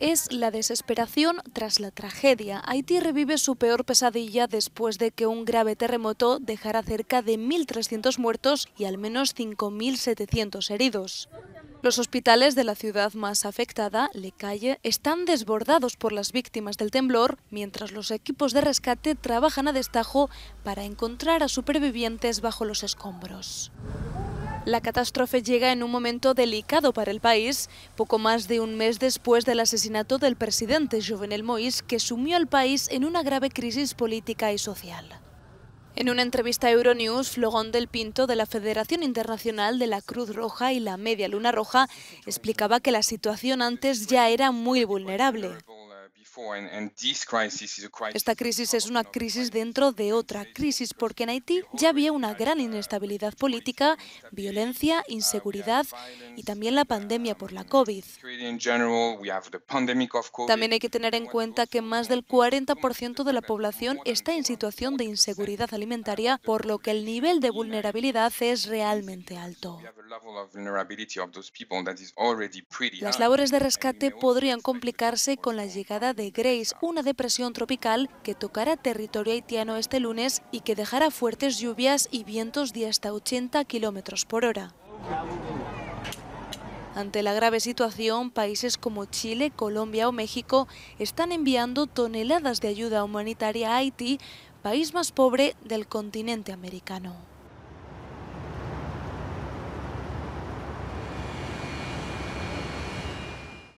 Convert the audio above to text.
es la desesperación tras la tragedia. Haití revive su peor pesadilla después de que un grave terremoto dejara cerca de 1.300 muertos y al menos 5.700 heridos. Los hospitales de la ciudad más afectada, Le Calle, están desbordados por las víctimas del temblor, mientras los equipos de rescate trabajan a destajo para encontrar a supervivientes bajo los escombros. La catástrofe llega en un momento delicado para el país, poco más de un mes después del asesinato del presidente Jovenel Moïse, que sumió al país en una grave crisis política y social. En una entrevista a Euronews, Flogón del Pinto de la Federación Internacional de la Cruz Roja y la Media Luna Roja explicaba que la situación antes ya era muy vulnerable. Esta crisis es una crisis dentro de otra crisis, porque en Haití ya había una gran inestabilidad política, violencia, inseguridad y también la pandemia por la COVID. También hay que tener en cuenta que más del 40% de la población está en situación de inseguridad alimentaria, por lo que el nivel de vulnerabilidad es realmente alto. Las labores de rescate podrían complicarse con la llegada de Grace, una depresión tropical que tocará territorio haitiano este lunes y que dejará fuertes lluvias y vientos de hasta 80 kilómetros por hora. Ante la grave situación, países como Chile, Colombia o México están enviando toneladas de ayuda humanitaria a Haití, país más pobre del continente americano.